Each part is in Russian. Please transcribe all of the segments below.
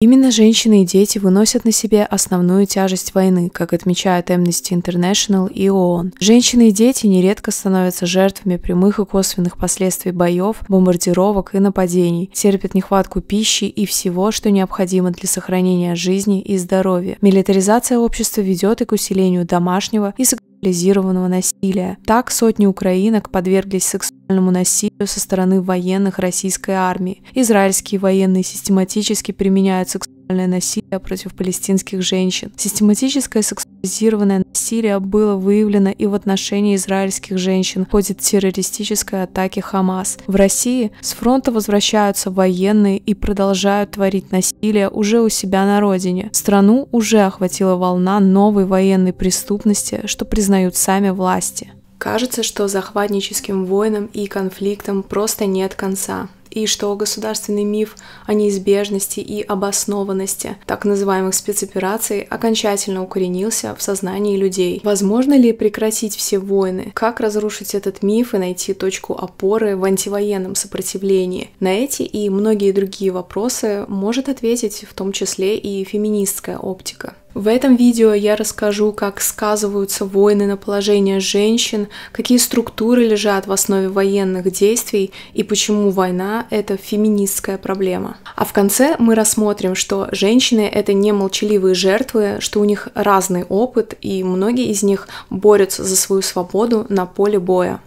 Именно женщины и дети выносят на себе основную тяжесть войны, как отмечают Amnesty International и ООН. Женщины и дети нередко становятся жертвами прямых и косвенных последствий боев, бомбардировок и нападений, терпят нехватку пищи и всего, что необходимо для сохранения жизни и здоровья. Милитаризация общества ведет и к усилению домашнего и сексуального лизированного насилия. Так сотни украинок подверглись сексуальному насилию со стороны военных российской армии. Израильские военные систематически применяют сексуальное сексуальное насилие против палестинских женщин. Систематическое сексуализированное насилие было выявлено и в отношении израильских женщин в ходе террористической атаки Хамас. В России с фронта возвращаются военные и продолжают творить насилие уже у себя на родине. Страну уже охватила волна новой военной преступности, что признают сами власти. Кажется, что захватническим войнам и конфликтам просто нет конца и что государственный миф о неизбежности и обоснованности так называемых спецопераций окончательно укоренился в сознании людей. Возможно ли прекратить все войны? Как разрушить этот миф и найти точку опоры в антивоенном сопротивлении? На эти и многие другие вопросы может ответить в том числе и феминистская оптика. В этом видео я расскажу, как сказываются войны на положение женщин, какие структуры лежат в основе военных действий и почему война — это феминистская проблема. А в конце мы рассмотрим, что женщины — это не молчаливые жертвы, что у них разный опыт, и многие из них борются за свою свободу на поле боя.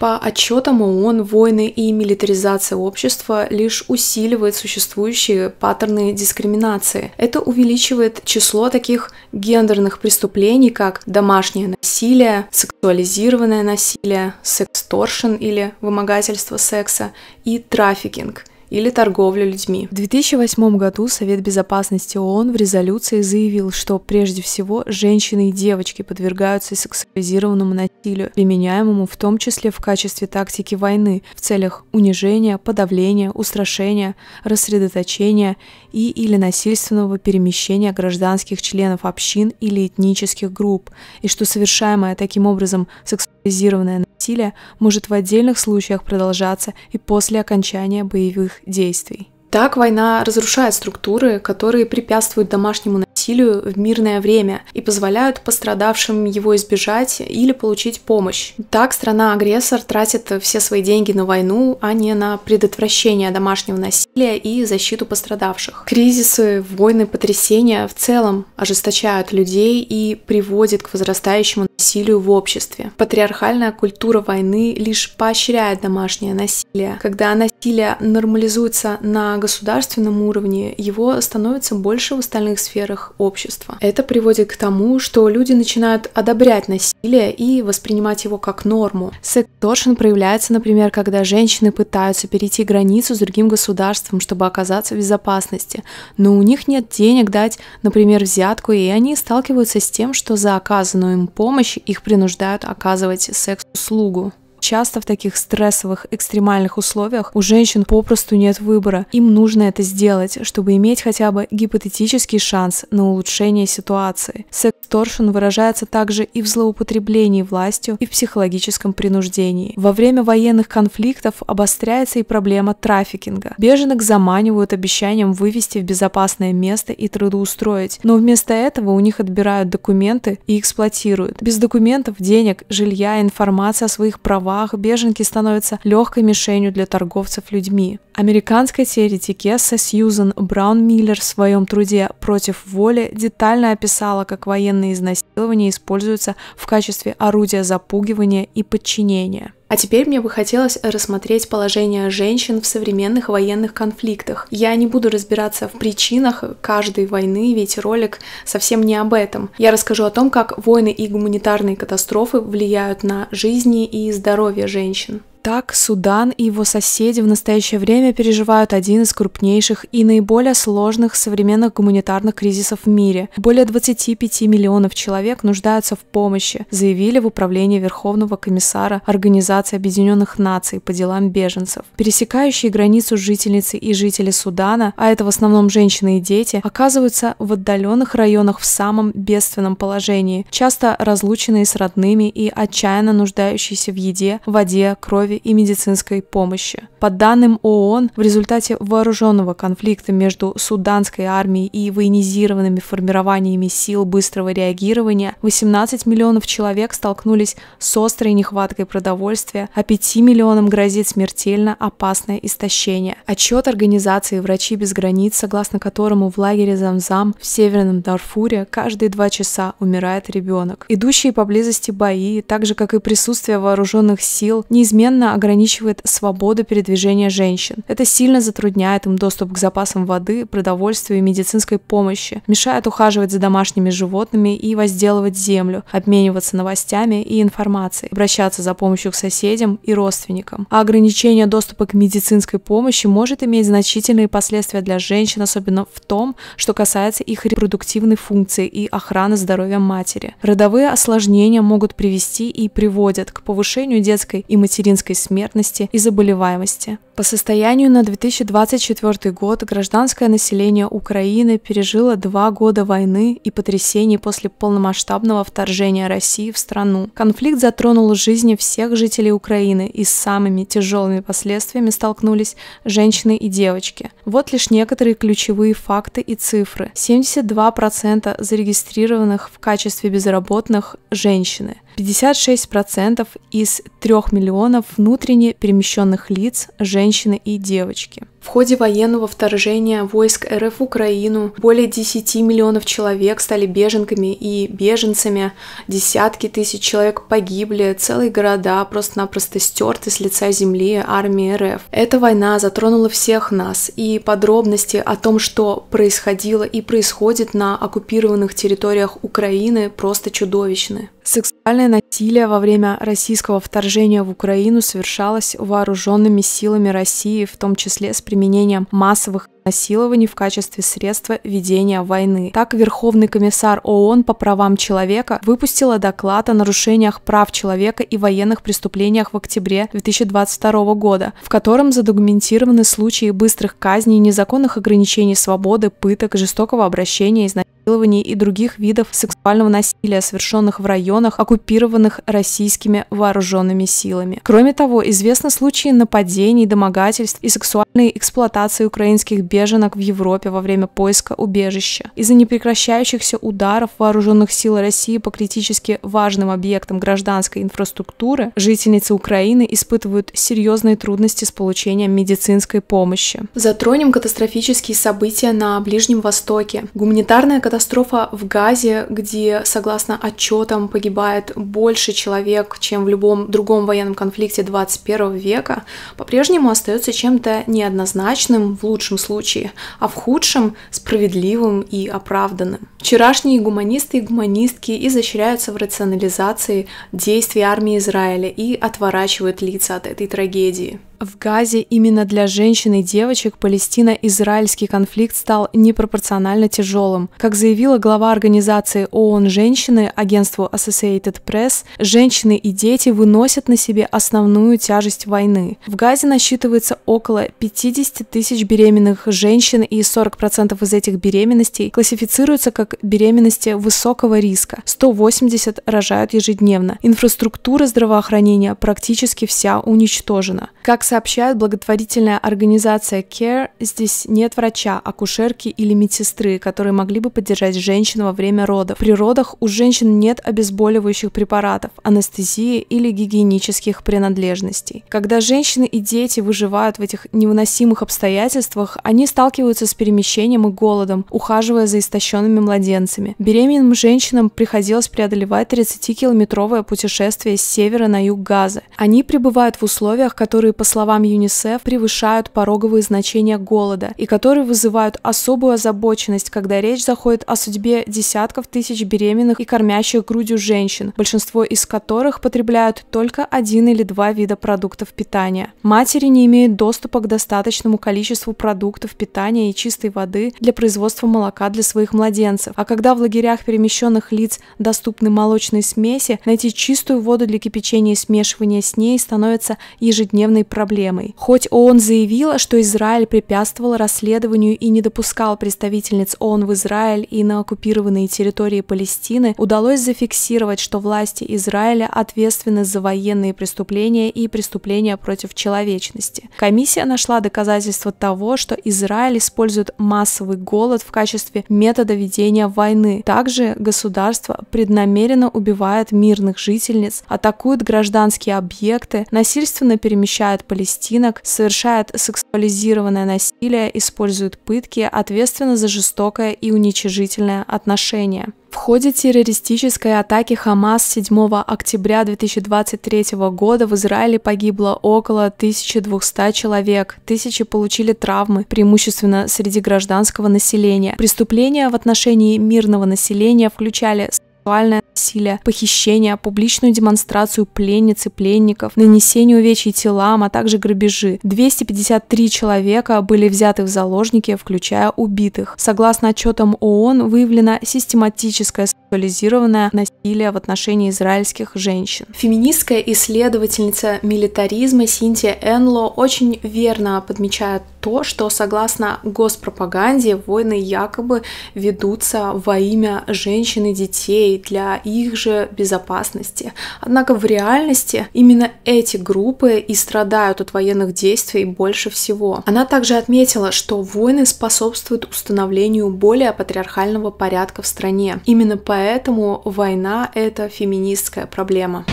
По отчетам ООН, войны и милитаризация общества лишь усиливает существующие паттерны дискриминации. Это увеличивает число таких гендерных преступлений, как домашнее насилие, сексуализированное насилие, сексторшн или вымогательство секса и трафикинг или торговлю людьми. В 2008 году Совет Безопасности ООН в резолюции заявил, что прежде всего женщины и девочки подвергаются сексуализированному насилию, применяемому в том числе в качестве тактики войны в целях унижения, подавления, устрашения, рассредоточения и или насильственного перемещения гражданских членов общин или этнических групп, и что совершаемое таким образом сексуализированное насилия может в отдельных случаях продолжаться и после окончания боевых действий. Так война разрушает структуры, которые препятствуют домашнему стилю в мирное время и позволяют пострадавшим его избежать или получить помощь. Так страна-агрессор тратит все свои деньги на войну, а не на предотвращение домашнего насилия и защиту пострадавших. Кризисы, войны, потрясения в целом ожесточают людей и приводят к возрастающему насилию в обществе. Патриархальная культура войны лишь поощряет домашнее насилие. Когда насилие нормализуется на государственном уровне, его становится больше в остальных сферах общества. Это приводит к тому, что люди начинают одобрять насилие и воспринимать его как норму. Секторшн проявляется, например, когда женщины пытаются перейти границу с другим государством, чтобы оказаться в безопасности, но у них нет денег дать, например, взятку, и они сталкиваются с тем, что за оказанную им помощь их принуждают оказывать секс-услугу. Часто в таких стрессовых, экстремальных условиях у женщин попросту нет выбора. Им нужно это сделать, чтобы иметь хотя бы гипотетический шанс на улучшение ситуации. секс выражается также и в злоупотреблении властью, и в психологическом принуждении. Во время военных конфликтов обостряется и проблема трафикинга. Беженок заманивают обещанием вывести в безопасное место и трудоустроить, но вместо этого у них отбирают документы и эксплуатируют. Без документов, денег, жилья, информации о своих правах правах беженки становятся легкой мишенью для торговцев людьми. Американская теоретикесса Сьюзен Браун Миллер в своем труде «Против воли» детально описала, как военные изнасилования используются в качестве орудия запугивания и подчинения. А теперь мне бы хотелось рассмотреть положение женщин в современных военных конфликтах. Я не буду разбираться в причинах каждой войны, ведь ролик совсем не об этом. Я расскажу о том, как войны и гуманитарные катастрофы влияют на жизни и здоровье женщин. Так, Судан и его соседи в настоящее время переживают один из крупнейших и наиболее сложных современных гуманитарных кризисов в мире. Более 25 миллионов человек нуждаются в помощи, заявили в Управлении Верховного комиссара Организации Объединенных Наций по делам беженцев. Пересекающие границу жительницы и жители Судана, а это в основном женщины и дети, оказываются в отдаленных районах в самом бедственном положении, часто разлученные с родными и отчаянно нуждающиеся в еде, воде, крови и медицинской помощи. По данным ООН, в результате вооруженного конфликта между суданской армией и военизированными формированиями сил быстрого реагирования 18 миллионов человек столкнулись с острой нехваткой продовольствия, а 5 миллионам грозит смертельно опасное истощение. Отчет организации «Врачи без границ», согласно которому в лагере Замзам в северном Дарфуре каждые два часа умирает ребенок. Идущие поблизости бои, так же как и присутствие вооруженных сил, неизменно сильно ограничивает свободу передвижения женщин. Это сильно затрудняет им доступ к запасам воды, продовольствию и медицинской помощи, мешает ухаживать за домашними животными и возделывать землю, обмениваться новостями и информацией, обращаться за помощью к соседям и родственникам. А ограничение доступа к медицинской помощи может иметь значительные последствия для женщин, особенно в том, что касается их репродуктивной функции и охраны здоровья матери. Родовые осложнения могут привести и приводят к повышению детской и материнской детской смертности и заболеваемости. По состоянию на 2024 год гражданское население Украины пережило два года войны и потрясений после полномасштабного вторжения России в страну. Конфликт затронул жизни всех жителей Украины и с самыми тяжелыми последствиями столкнулись женщины и девочки. Вот лишь некоторые ключевые факты и цифры. 72% зарегистрированных в качестве безработных – женщины – 56% из 3 миллионов внутренне перемещенных лиц – женщины и девочки – в ходе военного вторжения войск РФ в Украину более 10 миллионов человек стали беженками и беженцами, десятки тысяч человек погибли, целые города просто-напросто стерты с лица земли армии РФ. Эта война затронула всех нас, и подробности о том, что происходило и происходит на оккупированных территориях Украины, просто чудовищны. Сексуальное насилие во время российского вторжения в Украину совершалось вооруженными силами России, в том числе с применением применением массовых насилований в качестве средства ведения войны. Так, Верховный комиссар ООН по правам человека выпустила доклад о нарушениях прав человека и военных преступлениях в октябре 2022 года, в котором задокументированы случаи быстрых казней, незаконных ограничений свободы, пыток, жестокого обращения, и изнасилования изнасилований и других видов сексуального насилия, совершенных в районах, оккупированных российскими вооруженными силами. Кроме того, известны случаи нападений, домогательств и сексуальной эксплуатации украинских беженок в Европе во время поиска убежища. Из-за непрекращающихся ударов вооруженных сил России по критически важным объектам гражданской инфраструктуры жительницы Украины испытывают серьезные трудности с получением медицинской помощи. Затронем катастрофические события на Ближнем Востоке. Гуманитарная катастрофа катастрофа в Газе, где, согласно отчетам, погибает больше человек, чем в любом другом военном конфликте 21 века, по-прежнему остается чем-то неоднозначным в лучшем случае, а в худшем – справедливым и оправданным. Вчерашние гуманисты и гуманистки изощряются в рационализации действий армии Израиля и отворачивают лица от этой трагедии. В Газе именно для женщин и девочек Палестино-Израильский конфликт стал непропорционально тяжелым. Как заявила глава организации ООН «Женщины» агентству Associated Press, женщины и дети выносят на себе основную тяжесть войны. В Газе насчитывается около 50 тысяч беременных женщин, и 40% из этих беременностей классифицируются как беременности высокого риска. 180 рожают ежедневно. Инфраструктура здравоохранения практически вся уничтожена. Как сообщает благотворительная организация CARE, здесь нет врача, акушерки или медсестры, которые могли бы поддержать женщину во время родов. При родах у женщин нет обезболивающих препаратов, анестезии или гигиенических принадлежностей. Когда женщины и дети выживают в этих невыносимых обстоятельствах, они сталкиваются с перемещением и голодом, ухаживая за истощенными младенцами. Беременным женщинам приходилось преодолевать 30-километровое путешествие с севера на юг Газы. Они пребывают в условиях, которые, по словам словам ЮНИСЕФ, превышают пороговые значения голода и которые вызывают особую озабоченность, когда речь заходит о судьбе десятков тысяч беременных и кормящих грудью женщин, большинство из которых потребляют только один или два вида продуктов питания. Матери не имеют доступа к достаточному количеству продуктов питания и чистой воды для производства молока для своих младенцев. А когда в лагерях перемещенных лиц доступны молочные смеси, найти чистую воду для кипячения и смешивания с ней становится ежедневной проблемой проблемой. Хоть ООН заявила, что Израиль препятствовал расследованию и не допускал представительниц ООН в Израиль и на оккупированные территории Палестины, удалось зафиксировать, что власти Израиля ответственны за военные преступления и преступления против человечности. Комиссия нашла доказательства того, что Израиль использует массовый голод в качестве метода ведения войны. Также государство преднамеренно убивает мирных жительниц, атакует гражданские объекты, насильственно перемещает палестинок, совершает сексуализированное насилие, использует пытки, ответственно за жестокое и уничижительное отношение. В ходе террористической атаки Хамас 7 октября 2023 года в Израиле погибло около 1200 человек, тысячи получили травмы, преимущественно среди гражданского населения. Преступления в отношении мирного населения включали сексуальное насилия, похищения, публичную демонстрацию пленниц и пленников, нанесение увечий телам, а также грабежи. 253 человека были взяты в заложники, включая убитых. Согласно отчетам ООН, выявлено систематическое сексуализированное насилие в отношении израильских женщин. Феминистская исследовательница милитаризма Синтия Энло очень верно подмечает то, что согласно госпропаганде войны якобы ведутся во имя женщин и детей для их же безопасности. Однако в реальности именно эти группы и страдают от военных действий больше всего. Она также отметила, что войны способствуют установлению более патриархального порядка в стране. Именно поэтому война — это феминистская проблема.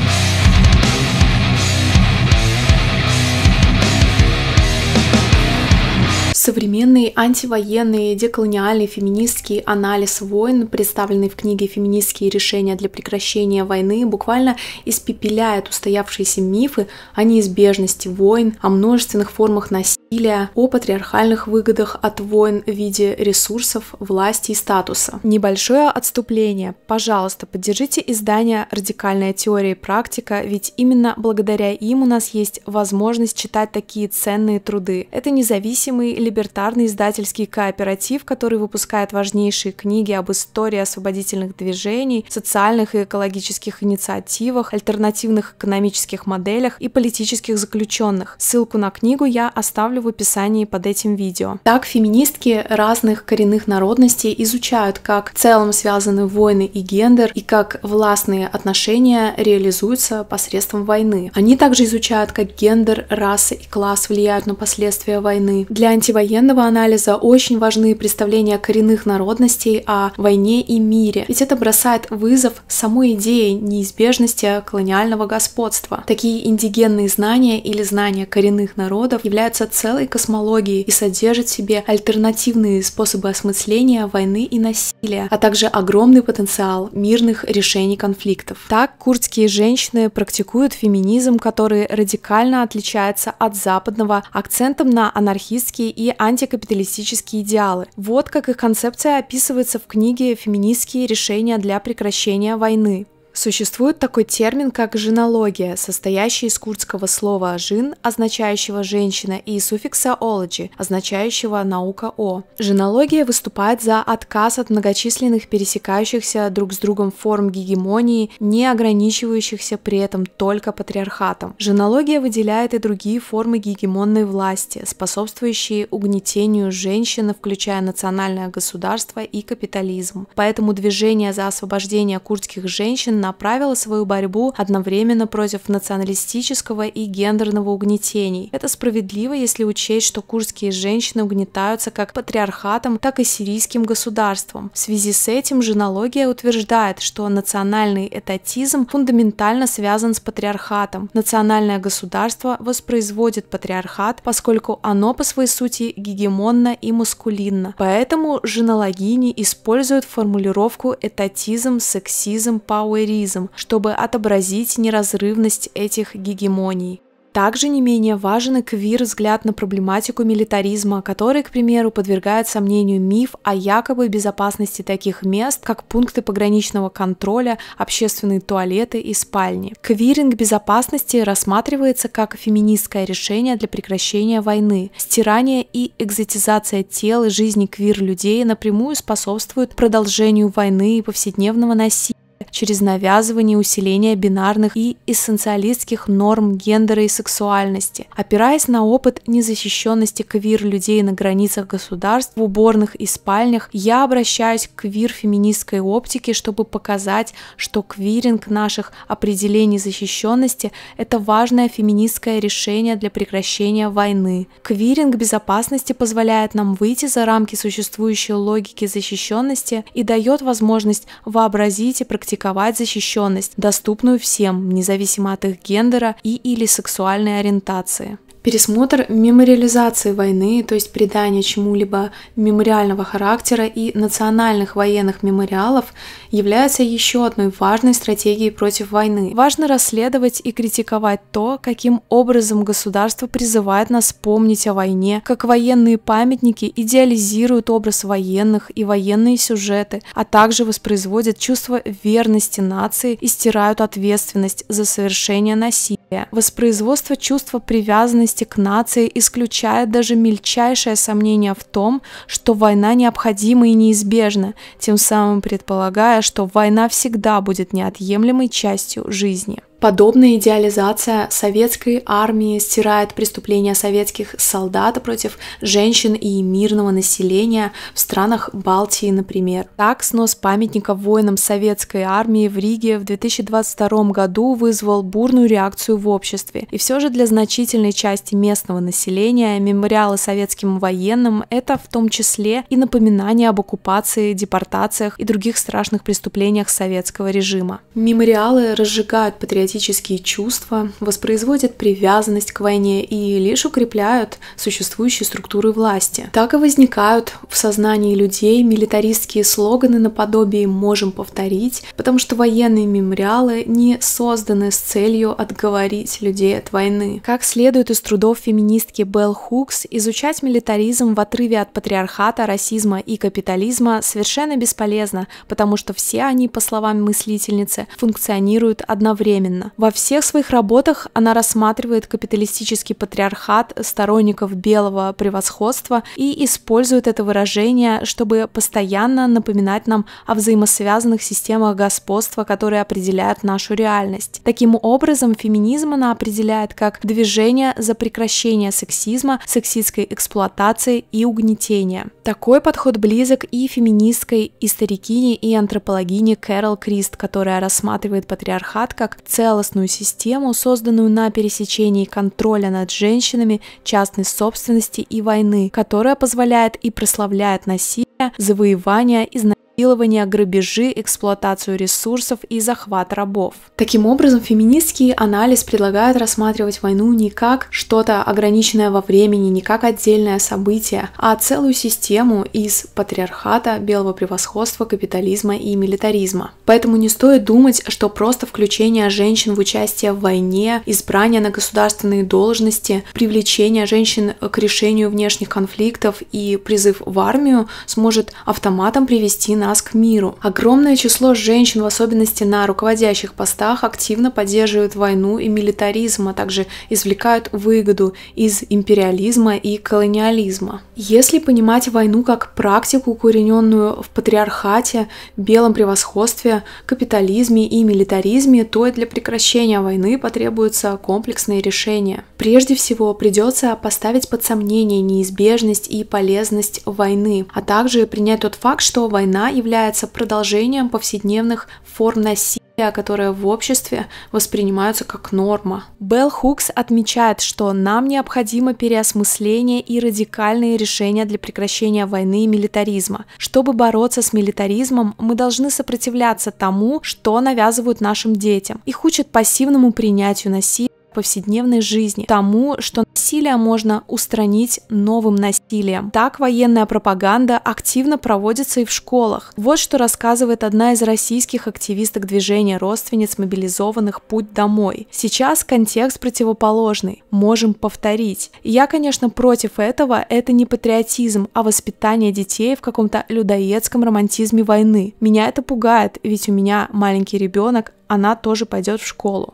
Современный антивоенный, деколониальный, феминистский анализ войн, представленный в книге «Феминистские решения для прекращения войны», буквально испепеляет устоявшиеся мифы о неизбежности войн, о множественных формах насилия, о патриархальных выгодах от войн в виде ресурсов, власти и статуса. Небольшое отступление. Пожалуйста, поддержите издание «Радикальная теория и практика», ведь именно благодаря им у нас есть возможность читать такие ценные труды. Это независимый либеральный либертарный издательский кооператив, который выпускает важнейшие книги об истории освободительных движений, социальных и экологических инициативах, альтернативных экономических моделях и политических заключенных. Ссылку на книгу я оставлю в описании под этим видео. Так, феминистки разных коренных народностей изучают, как в целом связаны войны и гендер, и как властные отношения реализуются посредством войны. Они также изучают, как гендер, раса и класс влияют на последствия войны. Для антивоенных военного анализа очень важны представления коренных народностей о войне и мире, ведь это бросает вызов самой идее неизбежности колониального господства. Такие индигенные знания или знания коренных народов являются целой космологией и содержат в себе альтернативные способы осмысления войны и насилия, а также огромный потенциал мирных решений конфликтов. Так, курдские женщины практикуют феминизм, который радикально отличается от западного акцентом на анархистские и антикапиталистические идеалы. Вот как их концепция описывается в книге «Феминистские решения для прекращения войны». Существует такой термин, как «женология», состоящий из курдского слова «жин», означающего «женщина», и суффикса «ology», означающего «наука о». Женология выступает за отказ от многочисленных пересекающихся друг с другом форм гегемонии, не ограничивающихся при этом только патриархатом. Женология выделяет и другие формы гегемонной власти, способствующие угнетению женщины, включая национальное государство и капитализм. Поэтому движение за освобождение курдских женщин направила свою борьбу одновременно против националистического и гендерного угнетений. Это справедливо, если учесть, что курдские женщины угнетаются как патриархатом, так и сирийским государством. В связи с этим женология утверждает, что национальный этатизм фундаментально связан с патриархатом. Национальное государство воспроизводит патриархат, поскольку оно по своей сути гегемонно и маскулинно. Поэтому женологини используют формулировку этатизм, сексизм, пауэри призм, чтобы отобразить неразрывность этих гегемоний. Также не менее важен квир-взгляд на проблематику милитаризма, который, к примеру, подвергает сомнению миф о якобы безопасности таких мест, как пункты пограничного контроля, общественные туалеты и спальни. Квиринг безопасности рассматривается как феминистское решение для прекращения войны. Стирание и экзотизация тел и жизни квир-людей напрямую способствуют продолжению войны и повседневного насилия через навязывание усиления бинарных и эссенциалистских норм гендера и сексуальности, опираясь на опыт незащищенности квир-людей на границах государств, в уборных и спальнях, я обращаюсь к квир-феминистской оптике, чтобы показать, что квиринг наших определений защищенности – это важное феминистское решение для прекращения войны. Квиринг безопасности позволяет нам выйти за рамки существующей логики защищенности и дает возможность вообразить и практиковать практиковать защищенность, доступную всем, независимо от их гендера и или сексуальной ориентации пересмотр мемориализации войны, то есть придание чему-либо мемориального характера и национальных военных мемориалов является еще одной важной стратегией против войны. Важно расследовать и критиковать то, каким образом государство призывает нас помнить о войне, как военные памятники идеализируют образ военных и военные сюжеты, а также воспроизводят чувство верности нации и стирают ответственность за совершение насилия. Воспроизводство чувства привязанности к нации исключает даже мельчайшее сомнение в том, что война необходима и неизбежна, тем самым предполагая, что война всегда будет неотъемлемой частью жизни. Подобная идеализация советской армии стирает преступления советских солдат против женщин и мирного населения в странах Балтии, например. Так, снос памятника воинам советской армии в Риге в 2022 году вызвал бурную реакцию в обществе. И все же для значительной части местного населения мемориалы советским военным – это в том числе и напоминание об оккупации, депортациях и других страшных преступлениях советского режима. Мемориалы разжигают патриотизм патриотические чувства, воспроизводят привязанность к войне и лишь укрепляют существующие структуры власти. Так и возникают в сознании людей милитаристские слоганы наподобие «можем повторить», потому что военные мемориалы не созданы с целью отговорить людей от войны. Как следует из трудов феминистки Белл Хукс, изучать милитаризм в отрыве от патриархата, расизма и капитализма совершенно бесполезно, потому что все они, по словам мыслительницы, функционируют одновременно одновременно. Во всех своих работах она рассматривает капиталистический патриархат сторонников белого превосходства и использует это выражение, чтобы постоянно напоминать нам о взаимосвязанных системах господства, которые определяют нашу реальность. Таким образом, феминизм она определяет как движение за прекращение сексизма, сексистской эксплуатации и угнетения. Такой подход близок и феминистской историкине и антропологине Кэрол Крист, которая рассматривает патриархат как целый целостную систему, созданную на пересечении контроля над женщинами, частной собственности и войны, которая позволяет и прославляет насилие, завоевание, изначально насилование, грабежи, эксплуатацию ресурсов и захват рабов. Таким образом, феминистский анализ предлагает рассматривать войну не как что-то ограниченное во времени, не как отдельное событие, а целую систему из патриархата, белого превосходства, капитализма и милитаризма. Поэтому не стоит думать, что просто включение женщин в участие в войне, избрание на государственные должности, привлечение женщин к решению внешних конфликтов и призыв в армию сможет автоматом привести на нас к миру. Огромное число женщин, в особенности на руководящих постах, активно поддерживают войну и милитаризм, а также извлекают выгоду из империализма и колониализма. Если понимать войну как практику, укорененную в патриархате, белом превосходстве, капитализме и милитаризме, то и для прекращения войны потребуются комплексные решения. Прежде всего, придется поставить под сомнение неизбежность и полезность войны, а также принять тот факт, что война является продолжением повседневных форм насилия которые в обществе воспринимаются как норма. Белл Хукс отмечает, что нам необходимо переосмысление и радикальные решения для прекращения войны и милитаризма. Чтобы бороться с милитаризмом, мы должны сопротивляться тому, что навязывают нашим детям. Их учат пассивному принятию насилия, повседневной жизни, тому, что насилие можно устранить новым насилием. Так военная пропаганда активно проводится и в школах. Вот что рассказывает одна из российских активисток движения родственниц мобилизованных «Путь домой». Сейчас контекст противоположный, можем повторить. Я, конечно, против этого, это не патриотизм, а воспитание детей в каком-то людоедском романтизме войны. Меня это пугает, ведь у меня маленький ребенок, она тоже пойдет в школу.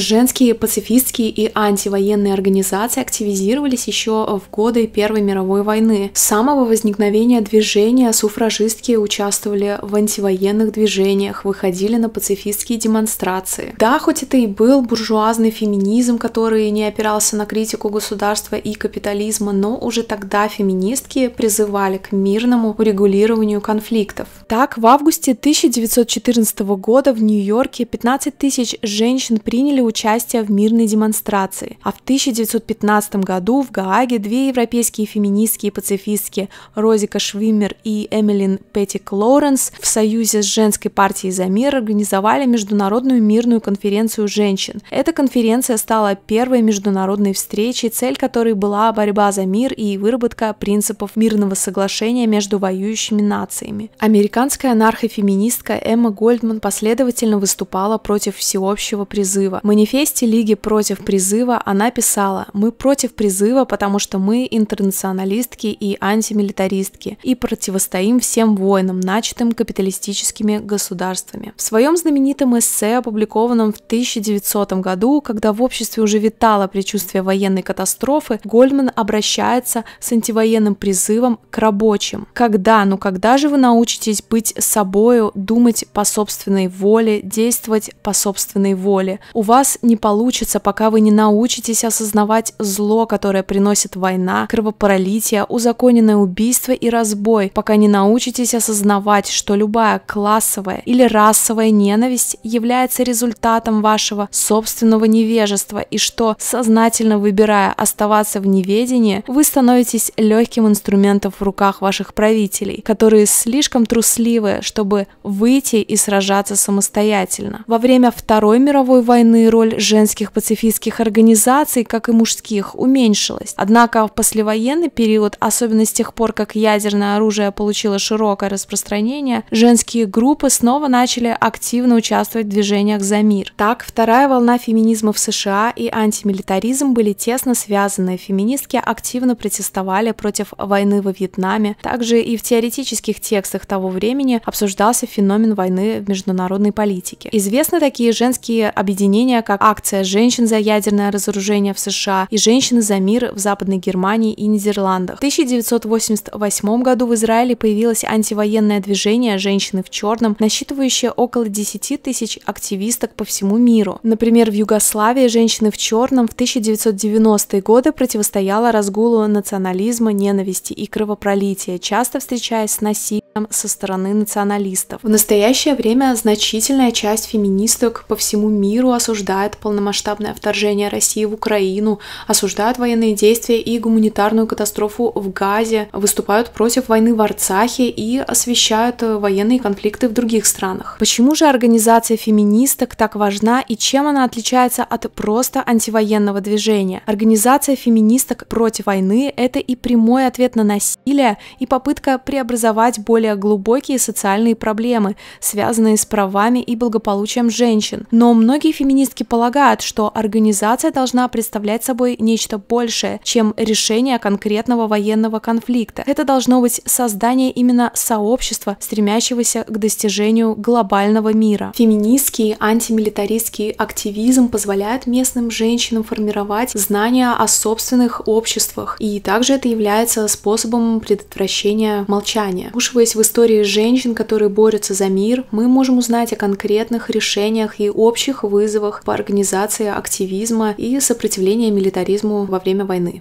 Женские пацифистские и антивоенные организации активизировались еще в годы Первой мировой войны. С самого возникновения движения суфражистки участвовали в антивоенных движениях, выходили на пацифистские демонстрации. Да, хоть это и был буржуазный феминизм, который не опирался на критику государства и капитализма, но уже тогда феминистки призывали к мирному урегулированию конфликтов. Так, в августе 1914 года в Нью-Йорке 15 тысяч женщин приняли участия в мирной демонстрации, а в 1915 году в Гааге две европейские феминистки и пацифистки Розика Швиммер и Эмилин Петтик Лоуренс в союзе с Женской партией за мир организовали международную мирную конференцию женщин. Эта конференция стала первой международной встречей, цель которой была борьба за мир и выработка принципов мирного соглашения между воюющими нациями. Американская анархофеминистка Эмма Гольдман последовательно выступала против всеобщего призыва манифесте Лиги против призыва она писала «Мы против призыва, потому что мы интернационалистки и антимилитаристки и противостоим всем войнам, начатым капиталистическими государствами». В своем знаменитом эссе, опубликованном в 1900 году, когда в обществе уже витало предчувствие военной катастрофы, Гольман обращается с антивоенным призывом к рабочим. «Когда, ну когда же вы научитесь быть собою, думать по собственной воле, действовать по собственной воле? У вас вас не получится, пока вы не научитесь осознавать зло, которое приносит война, кровопролитие, узаконенное убийство и разбой, пока не научитесь осознавать, что любая классовая или расовая ненависть является результатом вашего собственного невежества и что, сознательно выбирая оставаться в неведении, вы становитесь легким инструментом в руках ваших правителей, которые слишком трусливы, чтобы выйти и сражаться самостоятельно. Во время Второй мировой войны роль женских пацифистских организаций, как и мужских, уменьшилась. Однако в послевоенный период, особенно с тех пор, как ядерное оружие получило широкое распространение, женские группы снова начали активно участвовать в движениях за мир. Так, вторая волна феминизма в США и антимилитаризм были тесно связаны. Феминистки активно протестовали против войны во Вьетнаме. Также и в теоретических текстах того времени обсуждался феномен войны в международной политике. Известны такие женские объединения, как акция женщин за ядерное разоружение в США и женщины за мир в Западной Германии и Нидерландах. В 1988 году в Израиле появилось антивоенное движение «Женщины в черном», насчитывающее около 10 тысяч активисток по всему миру. Например, в Югославии «Женщины в черном» в 1990-е годы противостояла разгулу национализма, ненависти и кровопролития, часто встречаясь с насилием со стороны националистов. В настоящее время значительная часть феминисток по всему миру осуждает осуждает полномасштабное вторжение России в Украину, осуждают военные действия и гуманитарную катастрофу в Газе, выступают против войны в Арцахе и освещают э, военные конфликты в других странах. Почему же организация феминисток так важна и чем она отличается от просто антивоенного движения? Организация феминисток против войны – это и прямой ответ на насилие, и попытка преобразовать более глубокие социальные проблемы, связанные с правами и благополучием женщин. Но многие феминистки Критики полагают, что организация должна представлять собой нечто большее, чем решение конкретного военного конфликта. Это должно быть создание именно сообщества, стремящегося к достижению глобального мира. Феминистский антимилитаристский активизм позволяет местным женщинам формировать знания о собственных обществах, и также это является способом предотвращения молчания. Слушиваясь в истории женщин, которые борются за мир, мы можем узнать о конкретных решениях и общих вызовах, по организации активизма и сопротивления милитаризму во время войны.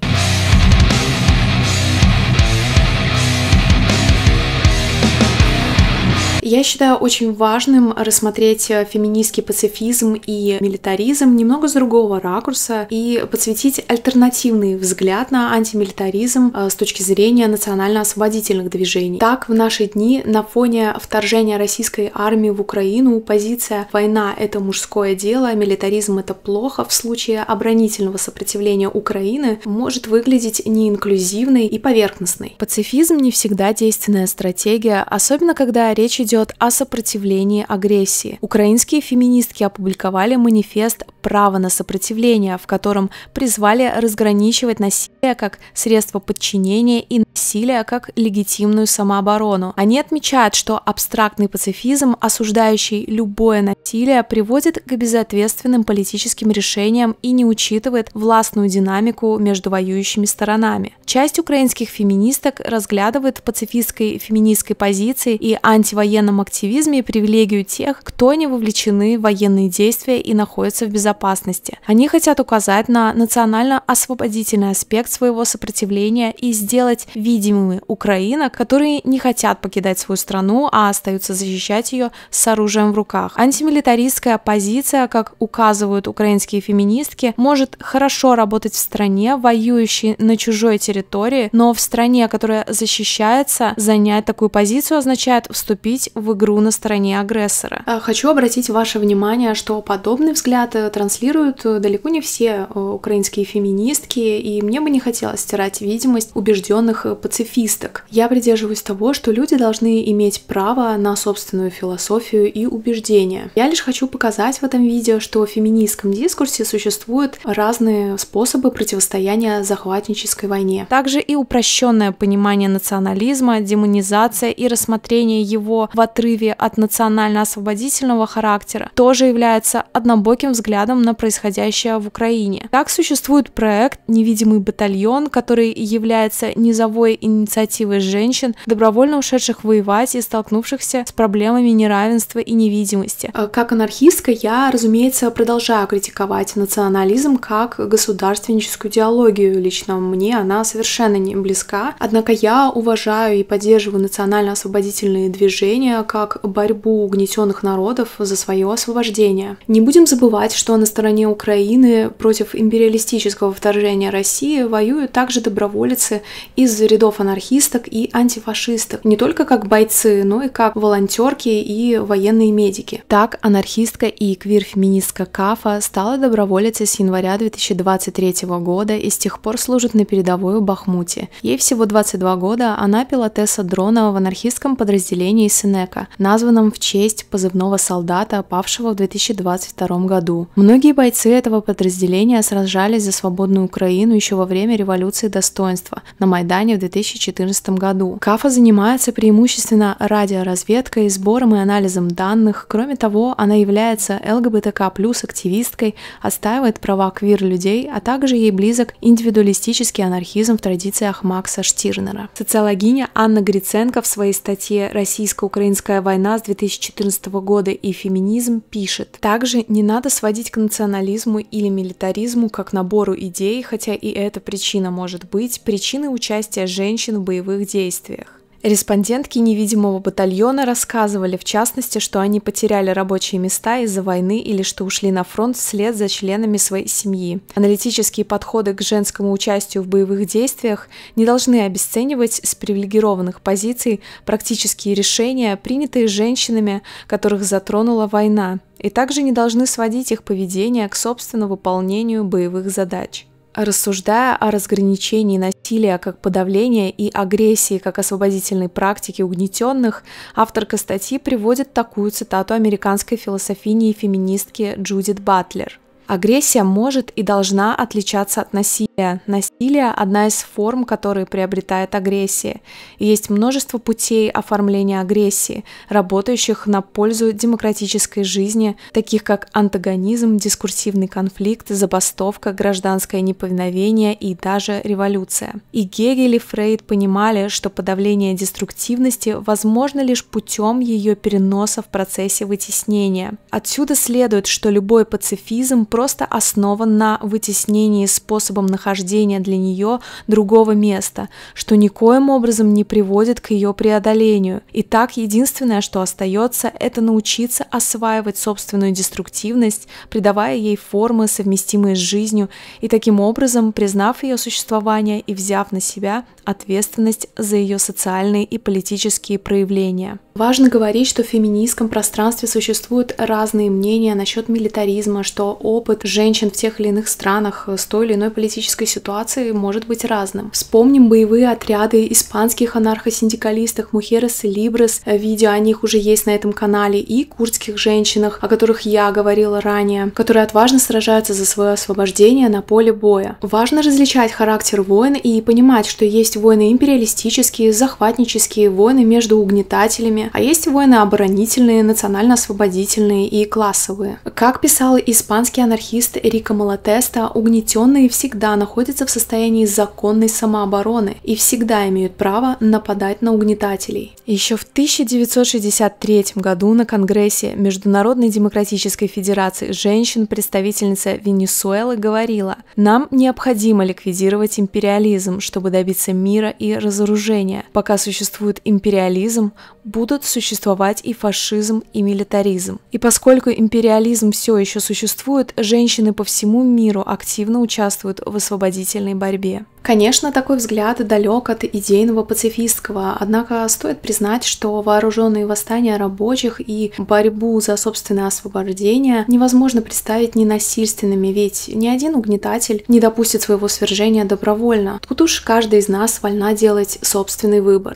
Я считаю очень важным рассмотреть э, феминистский пацифизм и милитаризм немного с другого ракурса и подсветить альтернативный взгляд на антимилитаризм э, с точки зрения национально-освободительных движений. Так, в наши дни на фоне вторжения российской армии в Украину позиция «война – это мужское дело, милитаризм – это плохо» в случае оборонительного сопротивления Украины может выглядеть неинклюзивной и поверхностной. Пацифизм не всегда действенная стратегия, особенно когда речь идет идет о сопротивлении агрессии. Украинские феминистки опубликовали манифест «Право на сопротивление», в котором призвали разграничивать насилие как средство подчинения и насилие как легитимную самооборону. Они отмечают, что абстрактный пацифизм, осуждающий любое насилие, приводит к безответственным политическим решениям и не учитывает властную динамику между воюющими сторонами. Часть украинских феминисток разглядывает пацифистской феминистской позиции и антивоенно военном активизме и привилегию тех, кто не вовлечены в военные действия и находятся в безопасности. Они хотят указать на национально-освободительный аспект своего сопротивления и сделать видимыми украинок, которые не хотят покидать свою страну, а остаются защищать ее с оружием в руках. Антимилитаристская оппозиция, как указывают украинские феминистки, может хорошо работать в стране, воюющей на чужой территории, но в стране, которая защищается, занять такую позицию означает вступить в игру на стороне агрессора. А, хочу обратить ваше внимание, что подобный взгляд э, транслируют э, далеко не все э, украинские феминистки, и мне бы не хотелось стирать видимость убежденных пацифисток. Я придерживаюсь того, что люди должны иметь право на собственную философию и убеждения. Я лишь хочу показать в этом видео, что в феминистском дискурсе существуют разные способы противостояния захватнической войне. Также и упрощенное понимание национализма, демонизация и рассмотрение его в отрыве от национально-освободительного характера, тоже является однобоким взглядом на происходящее в Украине. Так существует проект «Невидимый батальон», который является низовой инициативой женщин, добровольно ушедших воевать и столкнувшихся с проблемами неравенства и невидимости. Э, как анархистка я, разумеется, продолжаю критиковать национализм как государственническую идеологию. Лично мне она совершенно не близка. Однако я уважаю и поддерживаю национально-освободительные движения, движение как борьбу угнетенных народов за свое освобождение. Не будем забывать, что на стороне Украины против империалистического вторжения России воюют также добровольцы из рядов анархисток и антифашисток, не только как бойцы, но и как волонтерки и военные медики. Так, анархистка и квир-феминистка Кафа стала доброволицей с января 2023 года и с тех пор служит на передовой в Бахмуте. Ей всего 22 года, она пилотесса дрона в анархистском подразделении СНЭК человека, названном в честь позывного солдата, павшего в 2022 году. Многие бойцы этого подразделения сражались за свободную Украину еще во время революции достоинства на Майдане в 2014 году. КАФА занимается преимущественно радиоразведкой, сбором и анализом данных. Кроме того, она является ЛГБТК плюс активисткой, отстаивает права квир-людей, а также ей близок индивидуалистический анархизм в традициях Макса Штирнера. Социологиня Анна Гриценко в своей статье «Российско-украинская украинская война с 2014 года и феминизм пишет. Также не надо сводить к национализму или милитаризму как набору идей, хотя и эта причина может быть причиной участия женщин в боевых действиях. Респондентки невидимого батальона рассказывали, в частности, что они потеряли рабочие места из-за войны или что ушли на фронт вслед за членами своей семьи. Аналитические подходы к женскому участию в боевых действиях не должны обесценивать с привилегированных позиций практические решения, принятые женщинами, которых затронула война, и также не должны сводить их поведение к собственному выполнению боевых задач рассуждая о разграничении насилия как подавления и агрессии как освободительной практики угнетенных, авторка статьи приводит такую цитату американской философини и феминистки Джудит Батлер – Агрессия может и должна отличаться от насилия. Насилие – одна из форм, которые приобретает агрессия. И есть множество путей оформления агрессии, работающих на пользу демократической жизни, таких как антагонизм, дискурсивный конфликт, забастовка, гражданское неповиновение и даже революция. И Гегель и Фрейд понимали, что подавление деструктивности возможно лишь путем ее переноса в процессе вытеснения. Отсюда следует, что любой пацифизм – просто основан на вытеснении способом нахождения для нее другого места, что никоим образом не приводит к ее преодолению. И так единственное, что остается, это научиться осваивать собственную деструктивность, придавая ей формы, совместимые с жизнью, и таким образом, признав ее существование и взяв на себя ответственность за ее социальные и политические проявления. Важно говорить, что в феминистском пространстве существуют разные мнения насчет милитаризма, что опыт женщин в тех или иных странах с той или иной политической ситуацией может быть разным. Вспомним боевые отряды испанских анархосиндикалистов Мухерес и Либрес, видео о них уже есть на этом канале, и курдских женщинах, о которых я говорила ранее, которые отважно сражаются за свое освобождение на поле боя. Важно различать характер войн и понимать, что есть войны империалистические, захватнические, войны между угнетателями, а есть войны оборонительные, национально-освободительные и классовые. Как писал испанский анархист Эрика Малатеста, угнетенные всегда находятся в состоянии законной самообороны и всегда имеют право нападать на угнетателей. Еще в 1963 году на Конгрессе Международной Демократической Федерации женщин представительница Венесуэлы говорила, нам необходимо ликвидировать империализм, чтобы добиться мира мира и разоружения. Пока существует империализм, будут существовать и фашизм, и милитаризм. И поскольку империализм все еще существует, женщины по всему миру активно участвуют в освободительной борьбе. Конечно, такой взгляд далек от идейного пацифистского, однако стоит признать, что вооруженные восстания рабочих и борьбу за собственное освобождение невозможно представить ненасильственными, ведь ни один угнетатель не допустит своего свержения добровольно. Тут уж каждый из нас вольна делать собственный выбор. Выбор.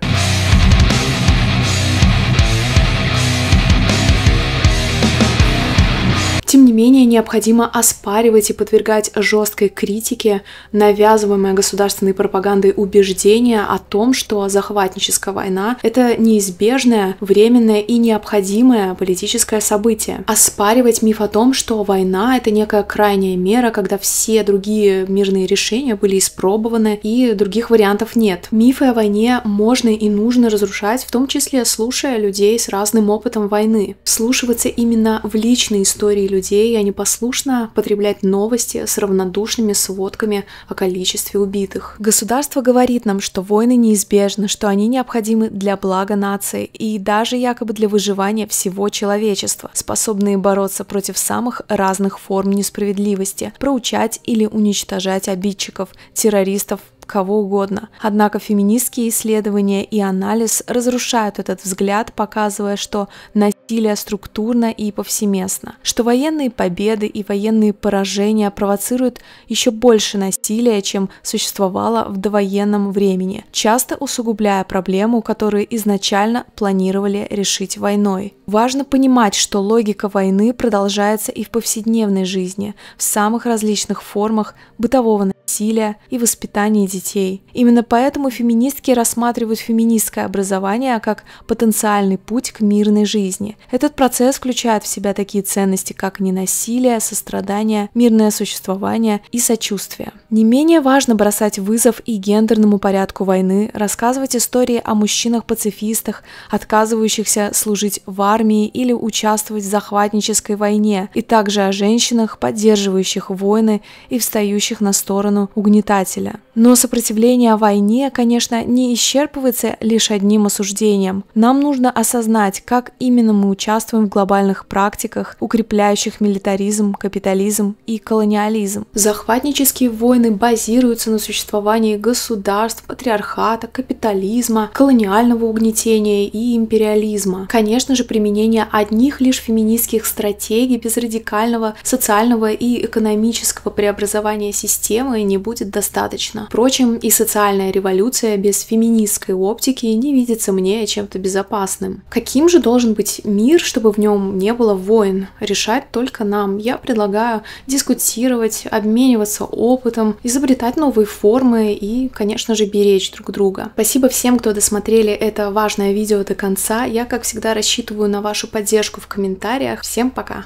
не менее, необходимо оспаривать и подвергать жесткой критике навязываемое государственной пропагандой убеждения о том, что захватническая война — это неизбежное, временное и необходимое политическое событие. Оспаривать миф о том, что война — это некая крайняя мера, когда все другие мирные решения были испробованы и других вариантов нет. Мифы о войне можно и нужно разрушать, в том числе слушая людей с разным опытом войны. Слушиваться именно в личной истории людей, людей, а не послушно потреблять новости с равнодушными сводками о количестве убитых. Государство говорит нам, что войны неизбежны, что они необходимы для блага нации и даже якобы для выживания всего человечества, способные бороться против самых разных форм несправедливости, проучать или уничтожать обидчиков, террористов, кого угодно. Однако феминистские исследования и анализ разрушают этот взгляд, показывая, что насилие насилия структурно и повсеместно, что военные победы и военные поражения провоцируют еще больше насилия, чем существовало в довоенном времени, часто усугубляя проблему, которую изначально планировали решить войной. Важно понимать, что логика войны продолжается и в повседневной жизни, в самых различных формах бытового насилия насилия и воспитании детей. Именно поэтому феминистки рассматривают феминистское образование как потенциальный путь к мирной жизни. Этот процесс включает в себя такие ценности, как ненасилие, сострадание, мирное существование и сочувствие. Не менее важно бросать вызов и гендерному порядку войны, рассказывать истории о мужчинах-пацифистах, отказывающихся служить в армии или участвовать в захватнической войне, и также о женщинах, поддерживающих войны и встающих на сторону угнетателя. Но сопротивление войне, конечно, не исчерпывается лишь одним осуждением. Нам нужно осознать, как именно мы участвуем в глобальных практиках, укрепляющих милитаризм, капитализм и колониализм. Захватнические войны базируются на существовании государств, патриархата, капитализма, колониального угнетения и империализма. Конечно же, применение одних лишь феминистских стратегий без радикального социального и экономического преобразования системы не будет достаточно безопасно. Впрочем, и социальная революция без феминистской оптики не видится мне чем-то безопасным. Каким же должен быть мир, чтобы в нем не было войн? Решать только нам. Я предлагаю дискутировать, обмениваться опытом, изобретать новые формы и, конечно же, беречь друг друга. Спасибо всем, кто досмотрели это важное видео до конца. Я, как всегда, рассчитываю на вашу поддержку в комментариях. Всем пока!